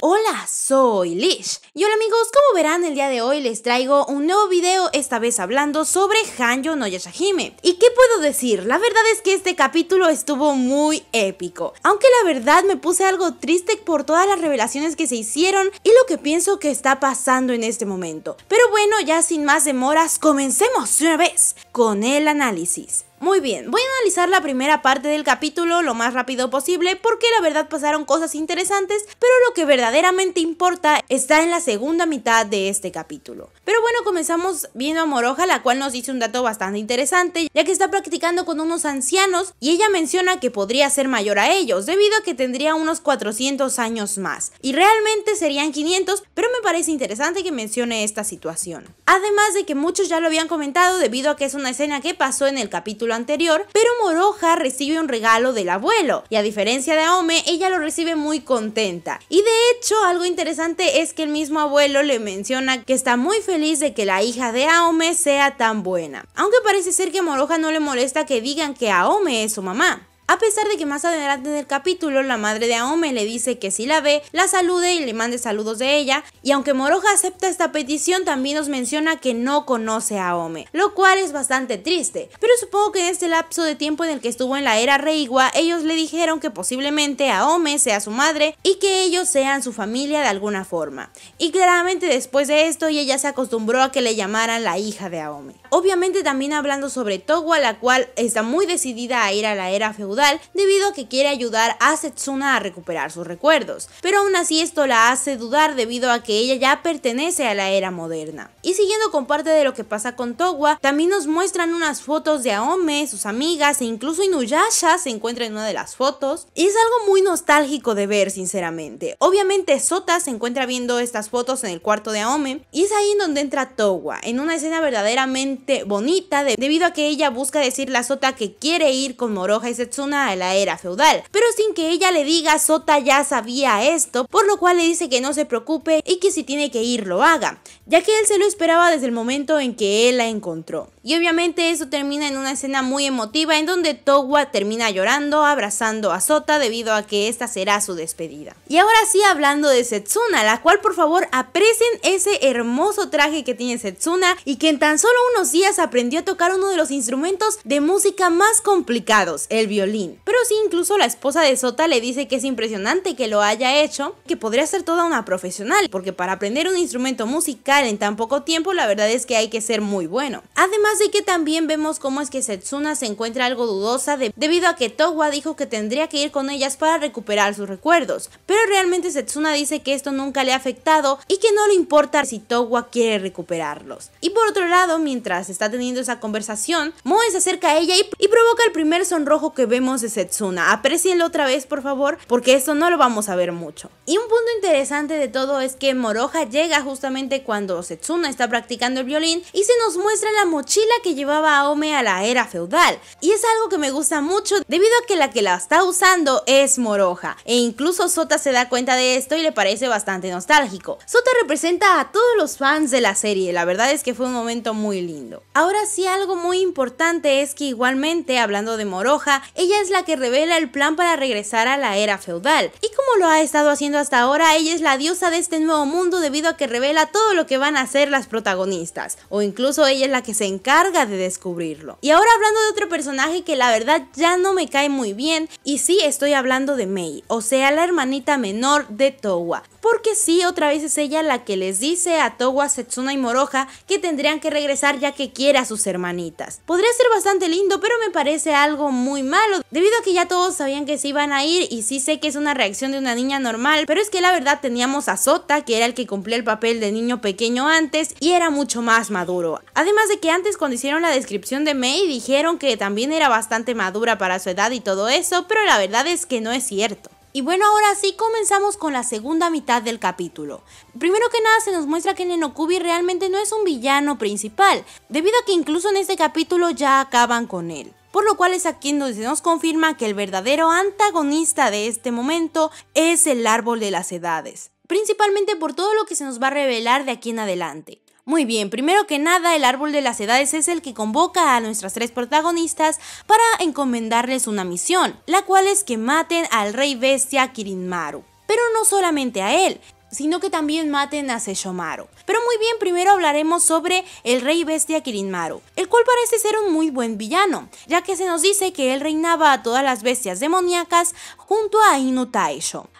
Hola, soy Lish. Y hola amigos, como verán el día de hoy les traigo un nuevo video, esta vez hablando sobre Hanjo no Yashahime. ¿Y qué puedo decir? La verdad es que este capítulo estuvo muy épico. Aunque la verdad me puse algo triste por todas las revelaciones que se hicieron y lo que pienso que está pasando en este momento. Pero bueno, ya sin más demoras, comencemos una vez con el análisis. Muy bien, voy a analizar la primera parte del capítulo lo más rápido posible porque la verdad pasaron cosas interesantes, pero lo que verdaderamente importa está en la segunda mitad de este capítulo. Pero bueno, comenzamos viendo a Moroja, la cual nos dice un dato bastante interesante, ya que está practicando con unos ancianos y ella menciona que podría ser mayor a ellos, debido a que tendría unos 400 años más, y realmente serían 500, pero me parece interesante que mencione esta situación. Además de que muchos ya lo habían comentado debido a que es una escena que pasó en el capítulo anterior, pero Moroja recibe un regalo del abuelo y a diferencia de Aome, ella lo recibe muy contenta. Y de hecho, algo interesante es que el mismo abuelo le menciona que está muy feliz de que la hija de Aome sea tan buena. Aunque parece ser que Moroja no le molesta que digan que Aome es su mamá. A pesar de que más adelante en el capítulo la madre de Aome le dice que si la ve, la salude y le mande saludos de ella, y aunque Moroja acepta esta petición también nos menciona que no conoce a Aome, lo cual es bastante triste, pero supongo que en este lapso de tiempo en el que estuvo en la era Reiwa, ellos le dijeron que posiblemente Aome sea su madre y que ellos sean su familia de alguna forma. Y claramente después de esto ella se acostumbró a que le llamaran la hija de Aome. Obviamente también hablando sobre Togwa la cual está muy decidida a ir a la era feudal debido a que quiere ayudar a Setsuna a recuperar sus recuerdos, pero aún así esto la hace dudar debido a que ella ya pertenece a la era moderna. Y siguiendo con parte de lo que pasa con Towa, también nos muestran unas fotos de Aome, sus amigas e incluso Inuyasha se encuentra en una de las fotos. Y es algo muy nostálgico de ver, sinceramente. Obviamente Sota se encuentra viendo estas fotos en el cuarto de Aome y es ahí en donde entra Towa, en una escena verdaderamente bonita de, debido a que ella busca decirle a Sota que quiere ir con Moroja y Setsuna a la era feudal, pero sin que ella le diga Sota ya sabía esto, por lo cual le dice que no se preocupe y que si tiene que ir lo haga, ya que él se lo esperaba desde el momento en que él la encontró y obviamente eso termina en una escena muy emotiva en donde Towa termina llorando, abrazando a Sota debido a que esta será su despedida. Y ahora sí hablando de Setsuna, la cual por favor aprecien ese hermoso traje que tiene Setsuna y que en tan solo unos días aprendió a tocar uno de los instrumentos de música más complicados, el violín. Pero sí incluso la esposa de Sota le dice que es impresionante que lo haya hecho, que podría ser toda una profesional, porque para aprender un instrumento musical en tan poco tiempo la verdad es que hay que ser muy bueno. Además Así que también vemos cómo es que Setsuna se encuentra algo dudosa debido a que Towa dijo que tendría que ir con ellas para recuperar sus recuerdos. Pero realmente Setsuna dice que esto nunca le ha afectado y que no le importa si Towa quiere recuperarlos. Y por otro lado, mientras está teniendo esa conversación, Moe se acerca a ella y, provoca el primer sonrojo que vemos de Setsuna. Aprecienlo otra vez, por favor, porque esto no lo vamos a ver mucho. Y un punto interesante de todo es que Moroja llega justamente cuando Setsuna está practicando el violín y se nos muestra la mochila la que llevaba a Ome a la era feudal. Y es algo que me gusta mucho debido a que la que la está usando es Moroja. E incluso Sota se da cuenta de esto y le parece bastante nostálgico. Sota representa a todos los fans de la serie, la verdad es que fue un momento muy lindo. Ahora sí algo muy importante es que igualmente, hablando de Moroja, ella es la que revela el plan para regresar a la era feudal. Y como lo ha estado haciendo hasta ahora, ella es la diosa de este nuevo mundo debido a que revela todo lo que van a hacer las protagonistas. O incluso ella es la que se encarga de descubrirlo. Y ahora hablando de otro personaje que la verdad ya no me cae muy bien, y sí estoy hablando de Mei, o sea, la hermanita menor de Towa. Porque sí, otra vez es ella la que les dice a Towa, Setsuna y Moroja que tendrían que regresar ya que quiere a sus hermanitas. Podría ser bastante lindo, pero me parece algo muy malo, debido a que ya todos sabían que se iban a ir y sí sé que es una reacción de una niña normal, pero es que la verdad teníamos a Sota, que era el que cumplía el papel de niño pequeño antes y era mucho más maduro. Además de que antes cuando hicieron la descripción de May dijeron que también era bastante madura para su edad y todo eso, pero la verdad es que no es cierto. Y bueno, ahora sí comenzamos con la segunda mitad del capítulo. Primero que nada se nos muestra que Nenokubi realmente no es un villano principal, debido a que incluso en este capítulo ya acaban con él. Por lo cual es aquí donde se nos confirma que el verdadero antagonista de este momento es el árbol de las edades, principalmente por todo lo que se nos va a revelar de aquí en adelante. Muy bien, primero que nada, el árbol de las edades es el que convoca a nuestras tres protagonistas para encomendarles una misión, la cual es que maten al rey bestia Kirinmaru. Pero no solamente a él, sino que también maten a Seishomaru. Pero muy bien, primero hablaremos sobre el rey bestia Kirinmaru, el cual parece ser un muy buen villano, ya que se nos dice que él reinaba a todas las bestias demoníacas junto a Inu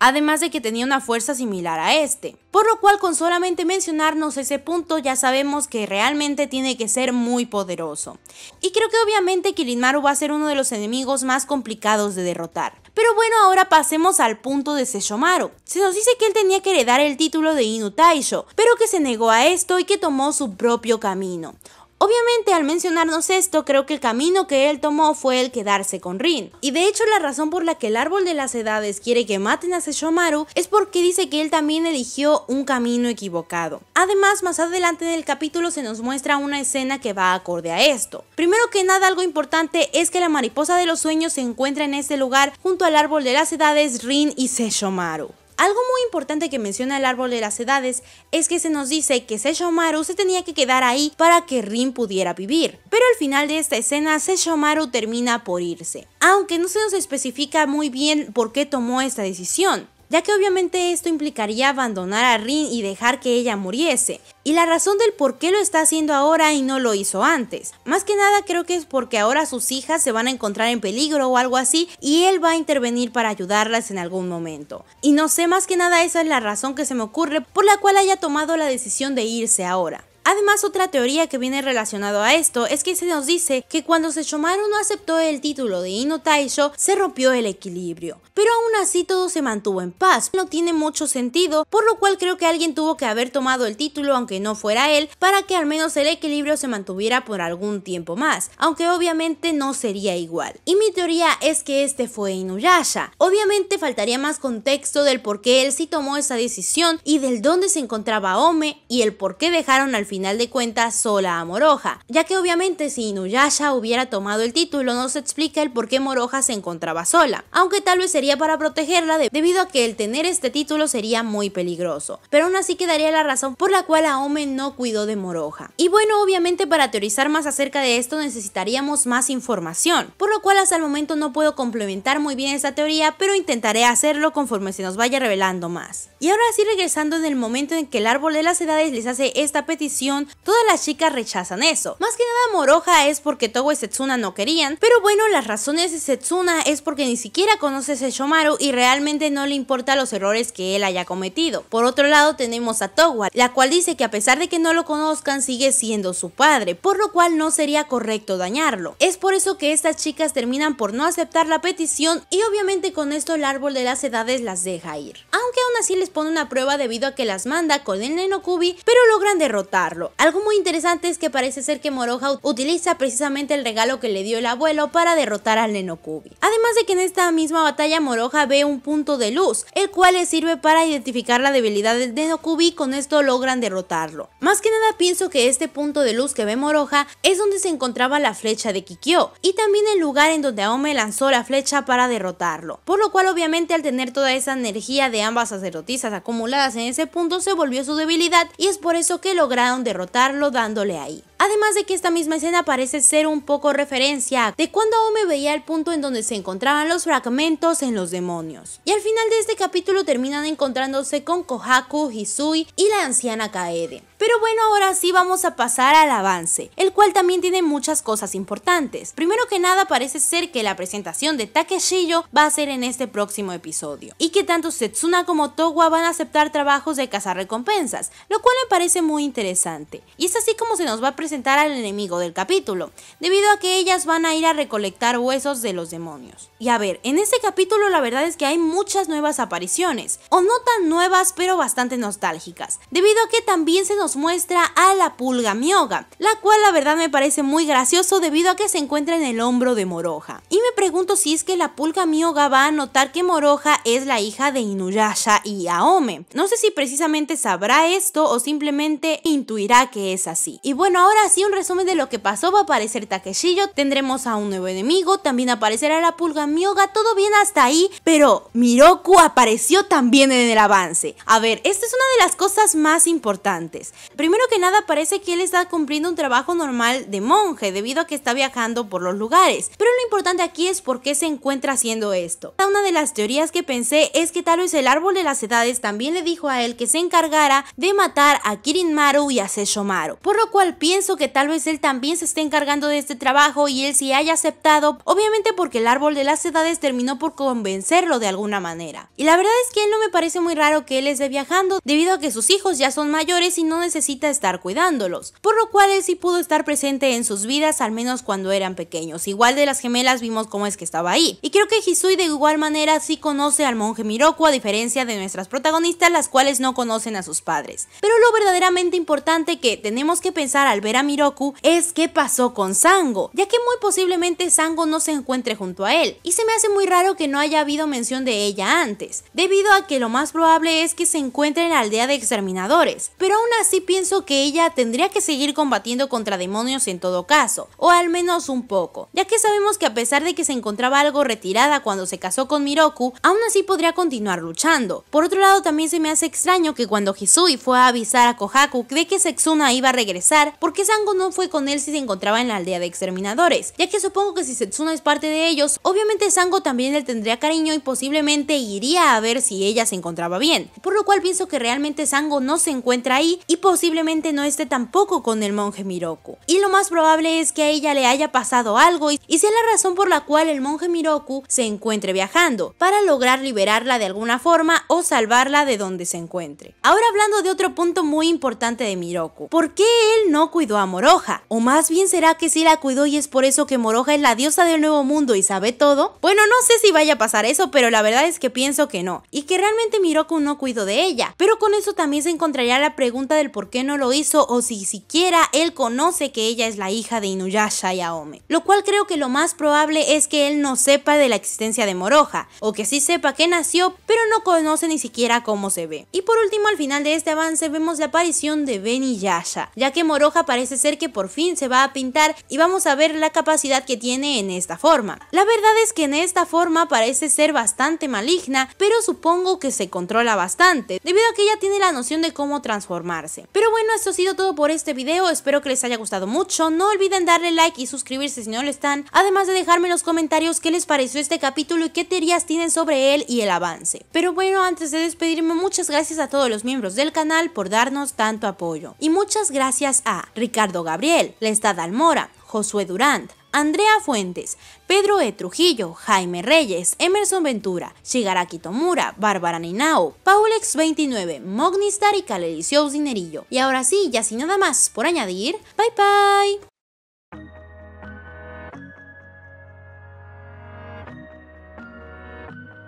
además de que tenía una fuerza similar a este. Por lo cual con solamente mencionarnos ese punto ya sabemos que realmente tiene que ser muy poderoso. Y creo que obviamente Kirinmaru va a ser uno de los enemigos más complicados de derrotar, pero bueno, ahora pasemos al punto de Sesshomaru. Se nos dice que él tenía que heredar el título de Taisho, pero que se negó a esto y que tomó su propio camino. Obviamente al mencionarnos esto, creo que el camino que él tomó fue el quedarse con Rin. Y de hecho la razón por la que el árbol de las edades quiere que maten a Seshomaru es porque dice que él también eligió un camino equivocado. Además, más adelante en el capítulo se nos muestra una escena que va acorde a esto. Primero que nada, algo importante es que la mariposa de los sueños se encuentra en este lugar junto al árbol de las edades Rin y Seshomaru. Algo muy importante que menciona el árbol de las edades es que se nos dice que Seshomaru se tenía que quedar ahí para que Rin pudiera vivir, pero al final de esta escena Sesshomaru termina por irse, aunque no se nos especifica muy bien por qué tomó esta decisión ya que obviamente esto implicaría abandonar a Rin y dejar que ella muriese, y la razón del por qué lo está haciendo ahora y no lo hizo antes. Más que nada creo que es porque ahora sus hijas se van a encontrar en peligro o algo así y él va a intervenir para ayudarlas en algún momento. Y no sé, más que nada esa es la razón que se me ocurre por la cual haya tomado la decisión de irse ahora. Además, otra teoría que viene relacionada a esto es que se nos dice que cuando Sechomaru no aceptó el título de Ino Taisho, se rompió el equilibrio. Pero aún así todo se mantuvo en paz, no tiene mucho sentido, por lo cual creo que alguien tuvo que haber tomado el título aunque no fuera él, para que al menos el equilibrio se mantuviera por algún tiempo más, aunque obviamente no sería igual. Y mi teoría es que este fue Inuyasha. Obviamente faltaría más contexto del por qué él sí tomó esa decisión y del dónde se encontraba Ome y el por qué dejaron al final final de cuentas sola a Moroja, ya que obviamente si Inuyasha hubiera tomado el título no se explica el por qué Moroja se encontraba sola, aunque tal vez sería para protegerla debido a que el tener este título sería muy peligroso, pero aún así quedaría la razón por la cual Aome no cuidó de Moroja. Y bueno, obviamente para teorizar más acerca de esto necesitaríamos más información, por lo cual hasta el momento no puedo complementar muy bien esta teoría, pero intentaré hacerlo conforme se nos vaya revelando más. Y ahora sí regresando en el momento en que el árbol de las edades les hace esta petición todas las chicas rechazan eso. Más que nada Moroja es porque Togo y Setsuna no querían, pero bueno, las razones de Setsuna es porque ni siquiera conoce a Sesshomaru y realmente no le importa los errores que él haya cometido. Por otro lado tenemos a Towa, la cual dice que a pesar de que no lo conozcan sigue siendo su padre, por lo cual no sería correcto dañarlo. Es por eso que estas chicas terminan por no aceptar la petición y obviamente con esto el árbol de las edades las deja ir. Aunque aún así les pone una prueba debido a que las manda con el Nenokubi, pero logran derrotar algo muy interesante es que parece ser que Moroja utiliza precisamente el regalo que le dio el abuelo para derrotar al Nenokubi. Además de que en esta misma batalla Moroja ve un punto de luz, el cual le sirve para identificar la debilidad del Nenokubi y con esto logran derrotarlo. Más que nada pienso que este punto de luz que ve Moroja es donde se encontraba la flecha de Kikyo y también el lugar en donde Aome lanzó la flecha para derrotarlo, por lo cual obviamente al tener toda esa energía de ambas sacerdotisas acumuladas en ese punto se volvió su debilidad y es por eso que lograron derrotarlo dándole ahí. Además de que esta misma escena parece ser un poco referencia de cuando Ome veía el punto en donde se encontraban los fragmentos en los demonios. Y al final de este capítulo terminan encontrándose con Kohaku, Hisui y la anciana Kaede. Pero bueno, ahora sí vamos a pasar al avance, el cual también tiene muchas cosas importantes. Primero que nada parece ser que la presentación de Takeshiyo va a ser en este próximo episodio, y que tanto Setsuna como Towa van a aceptar trabajos de cazar recompensas, lo cual me parece muy interesante. Y es así como se nos va a presentar al enemigo del capítulo, debido a que ellas van a ir a recolectar huesos de los demonios. Y a ver, en este capítulo la verdad es que hay muchas nuevas apariciones, o no tan nuevas pero bastante nostálgicas, debido a que también se nos muestra a la pulga mioga, la cual la verdad me parece muy gracioso debido a que se encuentra en el hombro de Moroja. Y me pregunto si es que la pulga mioga va a notar que Moroja es la hija de Inuyasha y Aome. No sé si precisamente sabrá esto o simplemente intuirá que es así. Y bueno, ahora así un resumen de lo que pasó. Va a aparecer Takeshiyo, tendremos a un nuevo enemigo, también aparecerá la pulga Mioga, todo bien hasta ahí, pero Miroku apareció también en el avance. A ver, esta es una de las cosas más importantes. Primero que nada, parece que él está cumpliendo un trabajo normal de monje, debido a que está viajando por los lugares. Pero lo importante aquí es por qué se encuentra haciendo esto. Una de las teorías que pensé es que tal vez el árbol de las edades también le dijo a él que se encargara de matar a Kirin Maru y a Seshomaru, por lo cual pienso que tal vez él también se esté encargando de este trabajo y él sí haya aceptado, obviamente porque el árbol de las edades terminó por convencerlo de alguna manera. Y la verdad es que él no me parece muy raro que él esté viajando, debido a que sus hijos ya son mayores y no necesita estar cuidándolos, por lo cual él sí pudo estar presente en sus vidas al menos cuando eran pequeños. Igual de las gemelas vimos cómo es que estaba ahí. Y creo que Hisui de igual manera sí conoce al monje Miroku a diferencia de nuestras protagonistas las cuales no conocen a sus padres. Pero lo verdaderamente importante que tenemos que pensar al ver a Miroku es qué pasó con Sango, ya que muy posiblemente Sango no se encuentre junto a él, y se me hace muy raro que no haya habido mención de ella antes, debido a que lo más probable es que se encuentre en la aldea de exterminadores, pero aún así pienso que ella tendría que seguir combatiendo contra demonios en todo caso, o al menos un poco, ya que sabemos que a pesar de que se encontraba algo retirada cuando se casó con Miroku, aún así podría continuar luchando. Por otro lado, también se me hace extraño que cuando Hisui fue a avisar a Kohaku de que Setsuna iba a regresar, porque Sango no fue con él si se encontraba en la aldea de exterminadores, ya que supongo que si Setsuna es parte de ellos, obviamente Sango también le tendría cariño y posiblemente iría a ver si ella se encontraba bien, por lo cual pienso que realmente Sango no se encuentra ahí y posiblemente no esté tampoco con el monje Miroku. Y lo más probable es que a ella le haya pasado algo y, y sea la razón por la cual el monje Miroku se encuentre viajando, para lograr liberarla de alguna forma o salvarla de donde se encuentre. Ahora hablando de otro punto muy importante de Miroku, ¿por qué él no cuidó a Moroja? ¿O más bien será que sí la cuidó y es por eso que Moroja es la diosa del nuevo mundo y sabe todo? Bueno, no sé si vaya a pasar eso, pero la verdad es que pienso que no, y que realmente Miroku no cuidó de ella. Pero con eso también se encontraría la pregunta del por qué no lo hizo o si siquiera él conoce que ella es la hija de Inuyasha y Aome. Lo cual creo que lo más probable es que él no sepa de la existencia de Moroja, o que sí sepa que nació, pero no conoce ni siquiera cómo se ve. Y por último, al final de este avance vemos la aparición de Ben Yasha, ya que Moroja parece ser que por fin se va a pintar y vamos a ver la capacidad que tiene en esta forma. La verdad es que en esta forma parece ser bastante maligna, pero supongo que se controla bastante, debido a que ya tiene la noción de cómo transformarse. Pero bueno, esto ha sido todo por este video, espero que les haya gustado mucho, no olviden darle like y suscribirse si no lo están, además de dejarme en los comentarios qué les pareció este capítulo y qué teorías tienen sobre él y el avance. Pero bueno, antes de despedirme, muchas gracias a todos los miembros del canal por darnos tanto apoyo. Y muchas gracias a Ricardo Gabriel, lestad Almora, Josué Durant, Andrea Fuentes, Pedro E. Trujillo, Jaime Reyes, Emerson Ventura, Shigaraki Tomura, Bárbara Ninao, Paulex29, Mognistar y Calericio Dinerillo. Y ahora sí, ya sin nada más por añadir, bye bye.